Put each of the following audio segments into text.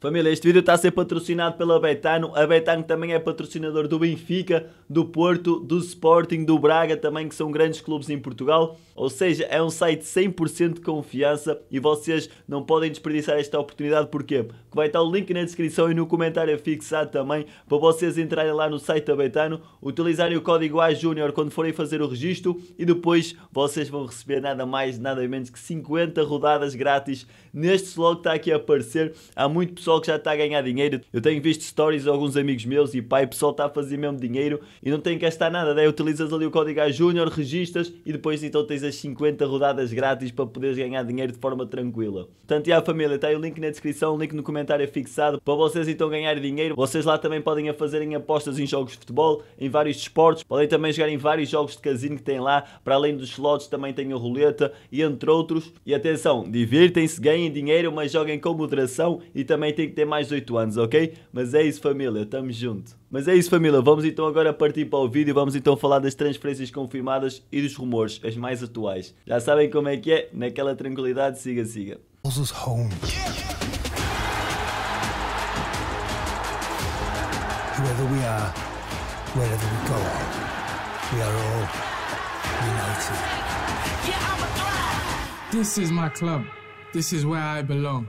Família, este vídeo está a ser patrocinado pela Betano. A Betano também é patrocinador do Benfica, do Porto, do Sporting, do Braga, também que são grandes clubes em Portugal. Ou seja, é um site 100% de confiança e vocês não podem desperdiçar esta oportunidade. Porquê? Porque vai estar o link na descrição e no comentário fixado também para vocês entrarem lá no site da Betano, utilizarem o código AJUNIOR quando forem fazer o registro e depois vocês vão receber nada mais, nada menos que 50 rodadas grátis neste slot que está aqui a aparecer. Há muito pessoal pessoal que já está a ganhar dinheiro. Eu tenho visto stories de alguns amigos meus e pai, o pessoal está a fazer mesmo dinheiro e não tem que gastar nada. Daí utilizas ali o código Júnior, registas e depois então tens as 50 rodadas grátis para poderes ganhar dinheiro de forma tranquila. Portanto, e a família, está aí o link na descrição, o link no comentário fixado para vocês então ganhar dinheiro. Vocês lá também podem a fazerem apostas em jogos de futebol, em vários desportos, podem também jogar em vários jogos de casino que tem lá, para além dos slots também tem a roleta e entre outros. E atenção, divirtem-se, ganhem dinheiro, mas joguem com moderação e também tem que ter mais 8 anos, ok? Mas é isso, família, tamo junto. Mas é isso, família, vamos então agora partir para o vídeo, vamos então falar das transferências confirmadas e dos rumores, as mais atuais. Já sabem como é que é, naquela tranquilidade, siga, siga. Whoever we are, wherever we go, we are all united. This is my club. This is where I belong.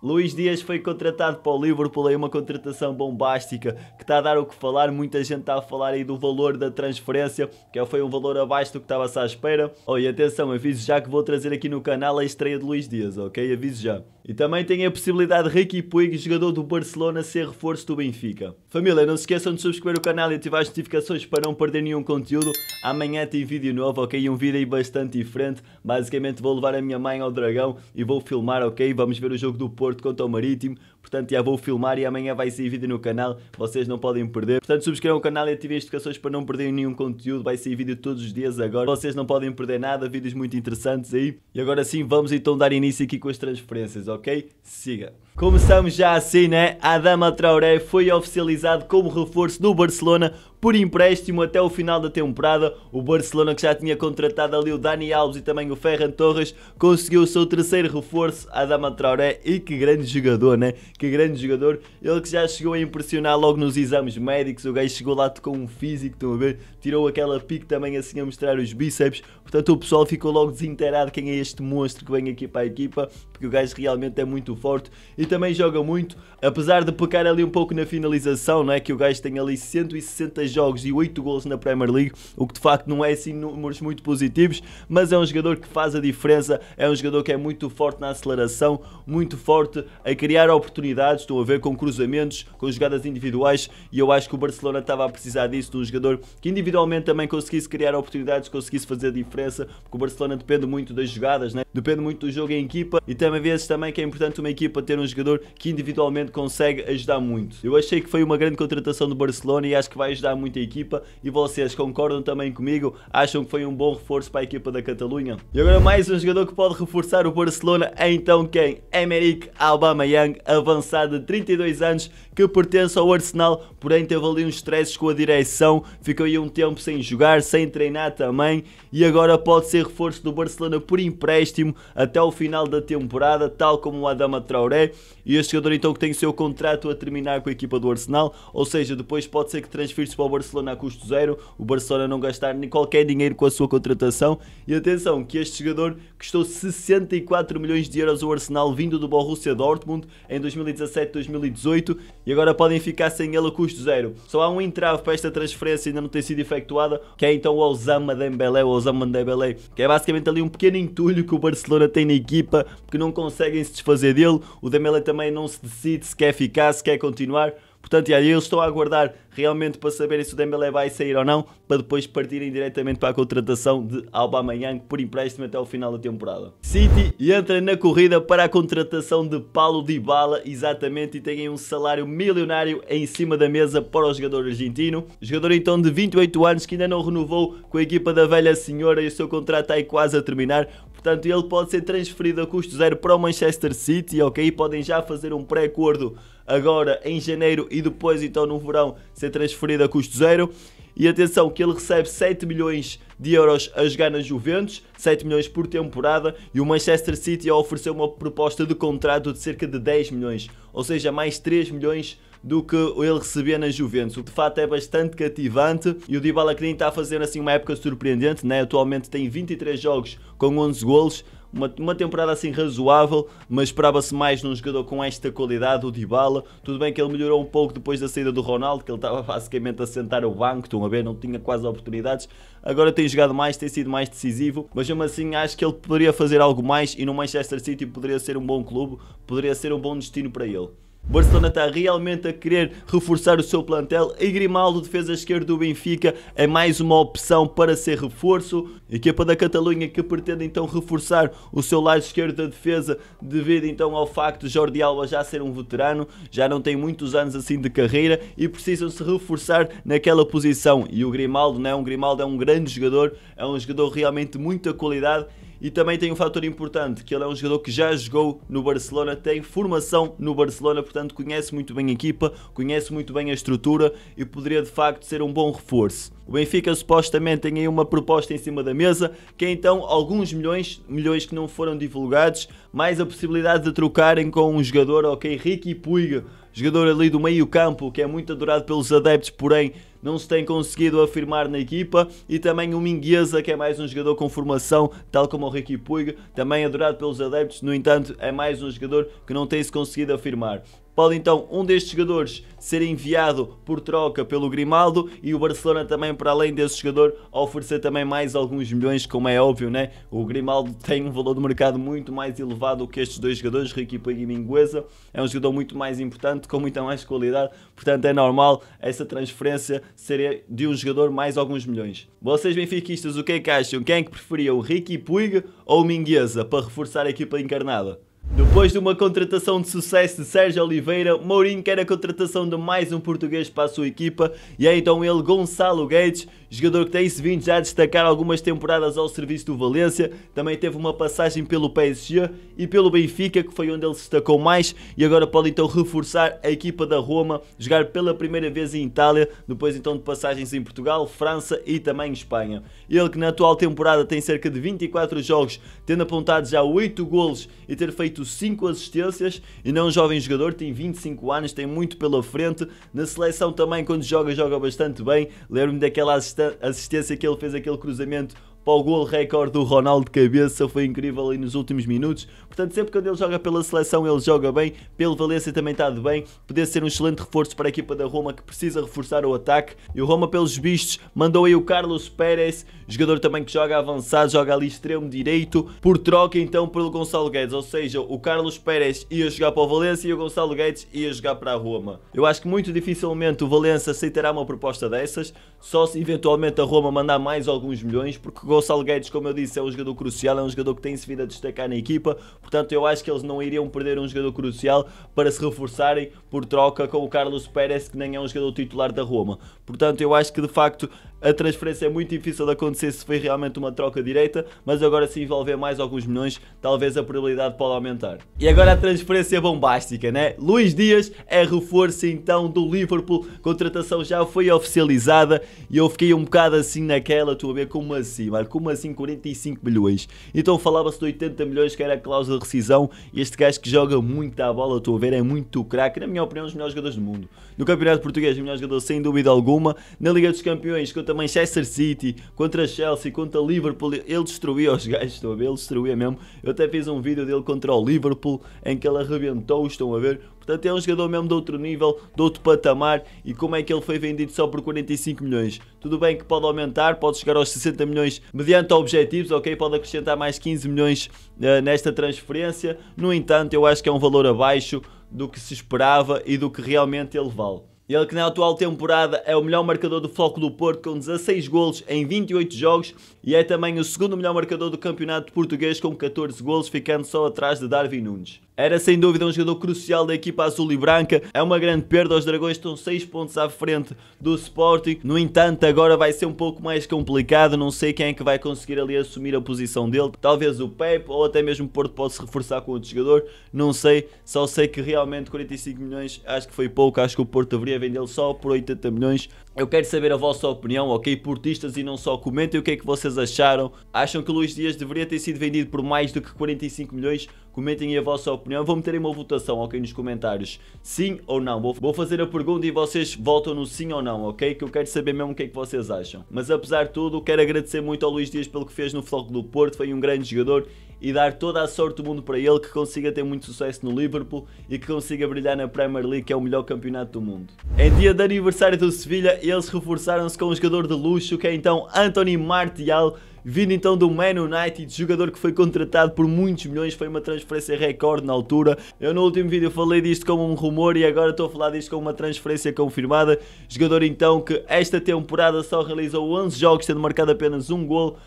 Luís Dias foi contratado para o Liverpool, é uma contratação bombástica que está a dar o que falar. Muita gente está a falar aí do valor da transferência, que foi um valor abaixo do que estava-se à espera. Oh, e atenção, aviso já que vou trazer aqui no canal a estreia de Luís Dias, ok? Aviso já. E também tem a possibilidade de Ricky Puig, jogador do Barcelona, ser reforço do Benfica. Família, não se esqueçam de subscrever o canal e ativar as notificações para não perder nenhum conteúdo. Amanhã tem vídeo novo, ok? um vídeo aí bastante diferente. Basicamente vou levar a minha mãe ao Dragão e vou filmar, ok? Vamos ver o jogo do Porto Porto quanto ao Marítimo, Portanto, já vou filmar e amanhã vai sair vídeo no canal, vocês não podem perder. Portanto, subscrevam o canal e ativem as notificações para não perderem nenhum conteúdo. Vai sair vídeo todos os dias agora. Vocês não podem perder nada, vídeos muito interessantes aí. E agora sim, vamos então dar início aqui com as transferências, ok? Siga. Começamos já assim, né? Adama Traoré foi oficializado como reforço do Barcelona por empréstimo até o final da temporada. O Barcelona, que já tinha contratado ali o Dani Alves e também o Ferran Torres, conseguiu o seu terceiro reforço, Adama Traoré. E que grande jogador, né? que grande jogador. Ele que já chegou a impressionar logo nos exames médicos. O gajo chegou lá, com um físico, estão a ver? Tirou aquela pique também assim a mostrar os bíceps. Portanto, o pessoal ficou logo desinterado quem é este monstro que vem aqui para a equipa, porque o gajo realmente é muito forte e também joga muito, apesar de pecar ali um pouco na finalização, não é? Que o gajo tem ali 160 jogos e 8 gols na Premier League, o que de facto não é assim números muito positivos, mas é um jogador que faz a diferença, é um jogador que é muito forte na aceleração, muito forte a criar oportunidades oportunidades, estão a ver com cruzamentos, com jogadas individuais e eu acho que o Barcelona estava a precisar disso, de um jogador que individualmente também conseguisse criar oportunidades, conseguisse fazer diferença, porque o Barcelona depende muito das jogadas, né? depende muito do jogo em equipa e também vezes também que é importante uma equipa ter um jogador que individualmente consegue ajudar muito. Eu achei que foi uma grande contratação do Barcelona e acho que vai ajudar muito a equipa e vocês concordam também comigo? Acham que foi um bom reforço para a equipa da Catalunha? E agora mais um jogador que pode reforçar o Barcelona é então quem? Emerick Aubameyang avançado avançado de 32 anos que pertence ao Arsenal, porém teve ali uns stresses com a direção, ficou aí um tempo sem jogar, sem treinar também e agora pode ser reforço do Barcelona por empréstimo até o final da temporada, tal como o Adama Traoré. E este jogador então que tem o seu contrato a terminar com a equipa do Arsenal, ou seja, depois pode ser que transfira-se para o Barcelona a custo zero, o Barcelona não gastar nem qualquer dinheiro com a sua contratação. E atenção, que este jogador custou 64 milhões de euros ao Arsenal vindo do Borussia Dortmund em 2019 2017, 2018 e agora podem ficar sem ele a custo zero. Só há um entrave para esta transferência ainda não ter sido efetuada, que é então o Osama Dembélé, o Osama Dembélé, que é basicamente ali um pequeno entulho que o Barcelona tem na equipa, que não conseguem se desfazer dele. O Dembélé também não se decide se quer ficar, se quer continuar. Portanto, yeah, eu estou a aguardar realmente para saber se o Dembélé vai sair ou não, para depois partirem diretamente para a contratação de Alba Aubameyang por empréstimo até o final da temporada. City entra na corrida para a contratação de Paulo Dybala, exatamente, e têm um salário milionário em cima da mesa para o jogador argentino. Jogador então de 28 anos que ainda não renovou com a equipa da velha senhora e o seu contrato está aí quase a terminar. Portanto, ele pode ser transferido a custo zero para o Manchester City, ok? Podem já fazer um pré-acordo agora em janeiro e depois, então, no verão, ser transferido a custo zero. E atenção que ele recebe 7 milhões de euros a jogar na Juventus, 7 milhões por temporada, e o Manchester City ofereceu uma proposta de contrato de cerca de 10 milhões, ou seja, mais 3 milhões do que ele recebia na Juventus, o que de facto é bastante cativante e o Dybala que nem está a fazer assim uma época surpreendente, né? atualmente tem 23 jogos com 11 golos, uma, uma temporada assim razoável, mas esperava-se mais num jogador com esta qualidade, o Dybala. Tudo bem que ele melhorou um pouco depois da saída do Ronaldo, que ele estava basicamente a sentar o banco, estão a ver, não tinha quase oportunidades. Agora tem jogado mais, tem sido mais decisivo, mas mesmo assim acho que ele poderia fazer algo mais e no Manchester City poderia ser um bom clube, poderia ser um bom destino para ele. Barcelona está realmente a querer reforçar o seu plantel e Grimaldo, defesa esquerda do Benfica, é mais uma opção para ser reforço. Equipa da Catalunha que pretende então reforçar o seu lado esquerdo da defesa devido então ao facto de Jordi Alba já ser um veterano, já não tem muitos anos assim de carreira e precisam se reforçar naquela posição. E o Grimaldo, não é um Grimaldo, é um grande jogador, é um jogador realmente muita qualidade e também tem um fator importante, que ele é um jogador que já jogou no Barcelona, tem formação no Barcelona, portanto conhece muito bem a equipa, conhece muito bem a estrutura e poderia de facto ser um bom reforço. O Benfica supostamente tem aí uma proposta em cima da mesa, que é então alguns milhões, milhões que não foram divulgados, mais a possibilidade de trocarem com um jogador, ok, Ricky Puig, jogador ali do meio campo, que é muito adorado pelos adeptos, porém não se tem conseguido afirmar na equipa e também o Mingueza, que é mais um jogador com formação, tal como o Ricky Puig, também adorado pelos adeptos, no entanto é mais um jogador que não tem se conseguido afirmar. Pode então um destes jogadores ser enviado por troca pelo Grimaldo e o Barcelona também, para além desse jogador, oferecer também mais alguns milhões, como é óbvio, né? O Grimaldo tem um valor de mercado muito mais elevado que estes dois jogadores, Ricky Puig e Mingueza. É um jogador muito mais importante, com muita mais qualidade, portanto é normal essa transferência ser de um jogador mais alguns milhões. Vocês benfiquistas, o que é que acham? Quem é que preferia, o Ricky Puig ou o Mingueza, para reforçar a equipa encarnada? Depois de uma contratação de sucesso de Sérgio Oliveira, Mourinho quer a contratação de mais um português para a sua equipa e é então ele Gonçalo Guedes jogador que tem-se vindo já a destacar algumas temporadas ao serviço do Valência, também teve uma passagem pelo PSG e pelo Benfica, que foi onde ele se destacou mais, e agora pode então reforçar a equipa da Roma, jogar pela primeira vez em Itália, depois então de passagens em Portugal, França e também Espanha. Ele que na atual temporada tem cerca de 24 jogos, tendo apontado já 8 golos e ter feito 5 assistências, e não é um jovem jogador, tem 25 anos, tem muito pela frente, na seleção também quando joga, joga bastante bem, lembro-me daquela assistência assistência que ele fez, aquele cruzamento para o gol recorde do Ronaldo de cabeça, foi incrível ali nos últimos minutos. Portanto, sempre que ele joga pela seleção, ele joga bem, pelo Valência também está de bem, poder ser um excelente reforço para a equipa da Roma que precisa reforçar o ataque. E o Roma, pelos bichos mandou aí o Carlos Pérez, jogador também que joga avançado, joga ali extremo direito, por troca então pelo Gonçalo Guedes, ou seja, o Carlos Pérez ia jogar para o Valência e o Gonçalo Guedes ia jogar para a Roma. Eu acho que muito dificilmente o Valência aceitará uma proposta dessas, só se eventualmente a Roma mandar mais alguns milhões, porque o Gonçalo Guedes, como eu disse, é um jogador crucial, é um jogador que tem-se vindo a destacar na equipa, portanto eu acho que eles não iriam perder um jogador crucial para se reforçarem por troca com o Carlos Pérez, que nem é um jogador titular da Roma. Portanto eu acho que de facto a transferência é muito difícil de acontecer se foi realmente uma troca direita, mas agora se envolver mais alguns milhões, talvez a probabilidade pode aumentar. E agora a transferência bombástica, né? Luís Dias é reforço então do Liverpool, a contratação já foi oficializada e eu fiquei um bocado assim naquela, tu a ver como assim, mano, como assim 45 milhões? Então falava-se de 80 milhões que era a cláusula de rescisão, este gajo que joga muito à bola, tu a ver, é muito craque, na minha opinião, um dos melhores jogadores do mundo. No Campeonato Português, o melhor jogador sem dúvida alguma, na Liga dos Campeões, contra contra Manchester City, contra Chelsea, contra Liverpool. Ele destruía os gajos, estão a ver? Ele destruía mesmo. Eu até fiz um vídeo dele contra o Liverpool em que ele arrebentou, estão a ver? Portanto, é um jogador mesmo de outro nível, de outro patamar. E como é que ele foi vendido só por 45 milhões? Tudo bem que pode aumentar, pode chegar aos 60 milhões mediante objetivos, ok? Pode acrescentar mais 15 milhões uh, nesta transferência. No entanto, eu acho que é um valor abaixo do que se esperava e do que realmente ele vale. Ele que na atual temporada é o melhor marcador do Floco do Porto com 16 golos em 28 jogos e é também o segundo melhor marcador do campeonato português com 14 golos, ficando só atrás de Darwin Nunes. Era sem dúvida um jogador crucial da equipa azul e branca. É uma grande perda, os Dragões estão 6 pontos à frente do Sporting. No entanto, agora vai ser um pouco mais complicado. Não sei quem é que vai conseguir ali assumir a posição dele. Talvez o Pepe ou até mesmo o Porto possa se reforçar com outro jogador. Não sei, só sei que realmente 45 milhões acho que foi pouco. Acho que o Porto deveria vendê-lo só por 80 milhões. Eu quero saber a vossa opinião, ok? Portistas e não só, comentem o que é que vocês acharam. Acham que o Luís Dias deveria ter sido vendido por mais do que 45 milhões? Comentem aí a vossa opinião. Vou meter aí uma votação, ok? Nos comentários. Sim ou não? Vou fazer a pergunta e vocês votam no sim ou não, ok? Que eu quero saber mesmo o que é que vocês acham. Mas apesar de tudo, quero agradecer muito ao Luís Dias pelo que fez no Floco do Porto. Foi um grande jogador e dar toda a sorte do mundo para ele que consiga ter muito sucesso no Liverpool e que consiga brilhar na Premier League, que é o melhor campeonato do mundo. Em é dia de aniversário do Sevilha, eles reforçaram-se com um jogador de luxo, que é então Anthony Martial, vindo então do Man United, jogador que foi contratado por muitos milhões, foi uma transferência recorde na altura. Eu no último vídeo falei disto como um rumor e agora estou a falar disto como uma transferência confirmada. Jogador então que esta temporada só realizou 11 jogos, tendo marcado apenas um gol,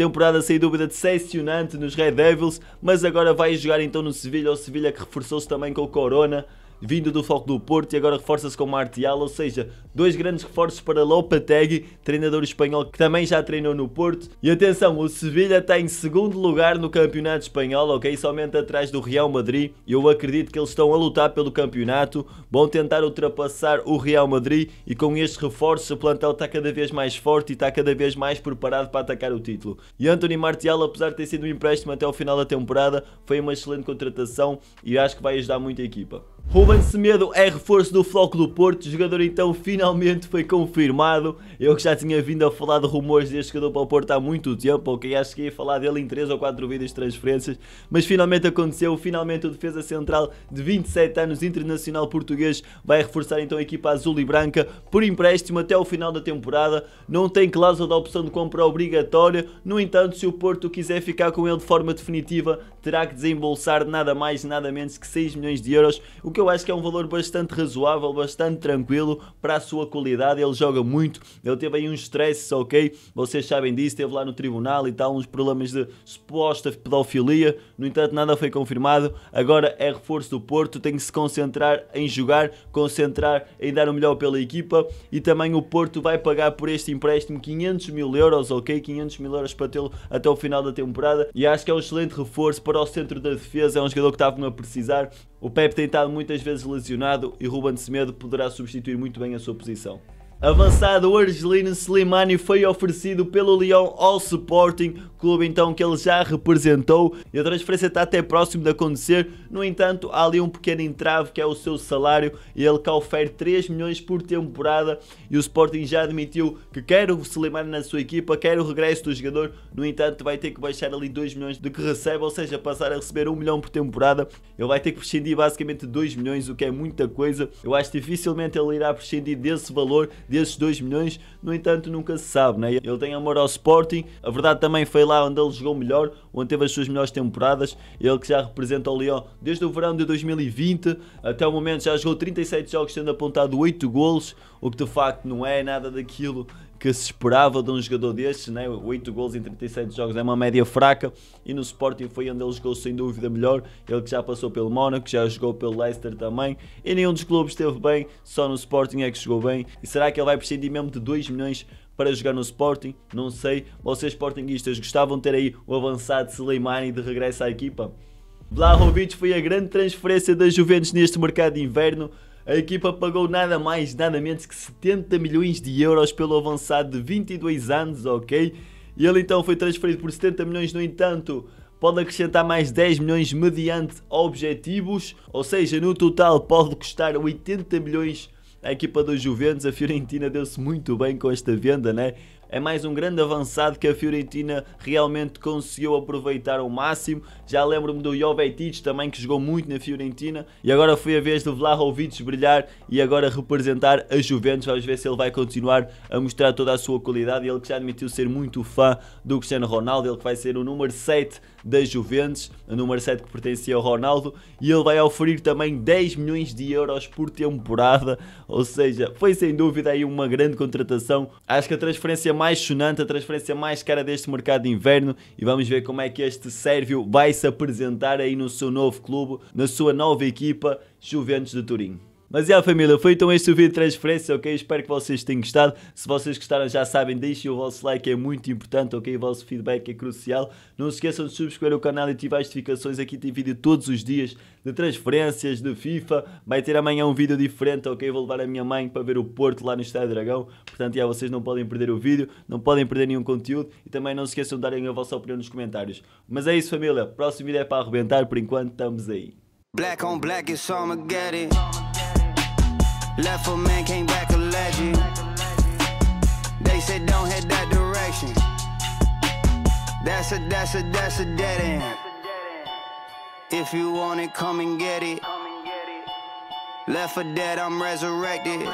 Temporada sem dúvida decepcionante nos Red Devils, mas agora vai jogar então no Sevilha, o Sevilha que reforçou-se também com o Corona vindo do Foco do Porto e agora reforça-se com Martial, ou seja, dois grandes reforços para Lopetegui, treinador espanhol que também já treinou no Porto. E atenção, o Sevilha está em segundo lugar no campeonato espanhol, ok? Somente atrás do Real Madrid. Eu acredito que eles estão a lutar pelo campeonato, vão tentar ultrapassar o Real Madrid e com este reforço o plantel está cada vez mais forte e está cada vez mais preparado para atacar o título. E Anthony Martial, apesar de ter sido um empréstimo até o final da temporada, foi uma excelente contratação e acho que vai ajudar muito a equipa. Ruben Semedo é reforço do Floco do Porto, o jogador então finalmente foi confirmado. Eu que já tinha vindo a falar de rumores deste jogador para o Porto há muito tempo, ok? Acho que ia falar dele em 3 ou 4 vídeos de transferências, mas finalmente aconteceu. Finalmente o defesa central de 27 anos, internacional português, vai reforçar então a equipa azul e branca por empréstimo até o final da temporada. Não tem cláusula da opção de compra obrigatória, no entanto, se o Porto quiser ficar com ele de forma definitiva, terá que desembolsar nada mais nada menos que 6 milhões de euros, o que eu acho que é um valor bastante razoável, bastante tranquilo para a sua qualidade. Ele joga muito, ele teve aí uns stress, ok? Vocês sabem disso, teve lá no tribunal e tal, uns problemas de suposta pedofilia. No entanto, nada foi confirmado. Agora é reforço do Porto, tem que se concentrar em jogar, concentrar em dar o melhor pela equipa e também o Porto vai pagar por este empréstimo 500 mil euros, ok? 500 mil euros para tê-lo até o final da temporada e acho que é um excelente reforço para o centro da defesa. É um jogador que estavam a precisar o Pepe tem estado muitas vezes lesionado e Ruben Semedo poderá substituir muito bem a sua posição. Avançado argelino Slimani foi oferecido pelo Lyon ao Sporting, clube então que ele já representou e a transferência está até próximo de acontecer, no entanto há ali um pequeno entrave que é o seu salário e ele que ofere 3 milhões por temporada e o Sporting já admitiu que quer o Slimani na sua equipa, quer o regresso do jogador, no entanto vai ter que baixar ali 2 milhões do que recebe, ou seja, passar a receber 1 milhão por temporada, ele vai ter que prescindir basicamente 2 milhões, o que é muita coisa, eu acho dificilmente ele irá prescindir desse valor desses 2 milhões, no entanto nunca se sabe, né? ele tem amor ao Sporting, a verdade também foi lá onde ele jogou melhor, onde teve as suas melhores temporadas, ele que já representa o Lyon desde o verão de 2020 até o momento já jogou 37 jogos tendo apontado 8 golos, o que de facto não é nada daquilo que se esperava de um jogador destes, né? 8 gols em 37 jogos é uma média fraca e no Sporting foi onde ele jogou sem dúvida melhor, ele que já passou pelo Mónaco, já jogou pelo Leicester também e nenhum dos clubes esteve bem, só no Sporting é que jogou bem e será que ele vai prescindir mesmo de 2 milhões para jogar no Sporting? Não sei, vocês Sportingistas gostavam de ter aí o avançado Slimani de regresso à equipa? Vlahovic foi a grande transferência da Juventus neste mercado de inverno, a equipa pagou nada mais, nada menos que 70 milhões de euros pelo avançado de 22 anos, ok? E ele então foi transferido por 70 milhões, no entanto, pode acrescentar mais 10 milhões mediante objetivos, ou seja, no total pode custar 80 milhões a equipa dos Juventus, a Fiorentina deu-se muito bem com esta venda, né? é mais um grande avançado que a Fiorentina realmente conseguiu aproveitar ao máximo. Já lembro-me do Jovetic também que jogou muito na Fiorentina e agora foi a vez do Vlahovic brilhar e agora representar a Juventus. Vamos ver se ele vai continuar a mostrar toda a sua qualidade. Ele que já admitiu ser muito fã do Cristiano Ronaldo, ele que vai ser o número 7 da Juventus, número 7 que pertencia ao Ronaldo, e ele vai oferir também 10 milhões de euros por temporada, ou seja, foi sem dúvida aí uma grande contratação. Acho que a transferência mais sonante, a transferência mais cara deste mercado de inverno, e vamos ver como é que este Sérvio vai se apresentar aí no seu novo clube, na sua nova equipa Juventus de Turim. Mas é, yeah, família, foi então este o vídeo de transferência, ok? Espero que vocês tenham gostado. Se vocês gostaram, já sabem, deixem o vosso like, é muito importante, ok? O vosso feedback é crucial. Não se esqueçam de subscrever o canal e ativar as notificações. Aqui tem vídeo todos os dias de transferências, de FIFA. Vai ter amanhã um vídeo diferente, ok? Vou levar a minha mãe para ver o Porto lá no Estádio Dragão. Portanto, yeah, vocês não podem perder o vídeo, não podem perder nenhum conteúdo. E também não se esqueçam de darem a vossa opinião nos comentários. Mas é isso, família. Próximo vídeo é para arrebentar. Por enquanto, estamos aí. Black on black, it's Left a man, came back a legend. They said don't head that direction. That's a, that's a, that's a dead end. If you want it, come and get it. Left for dead, I'm resurrected.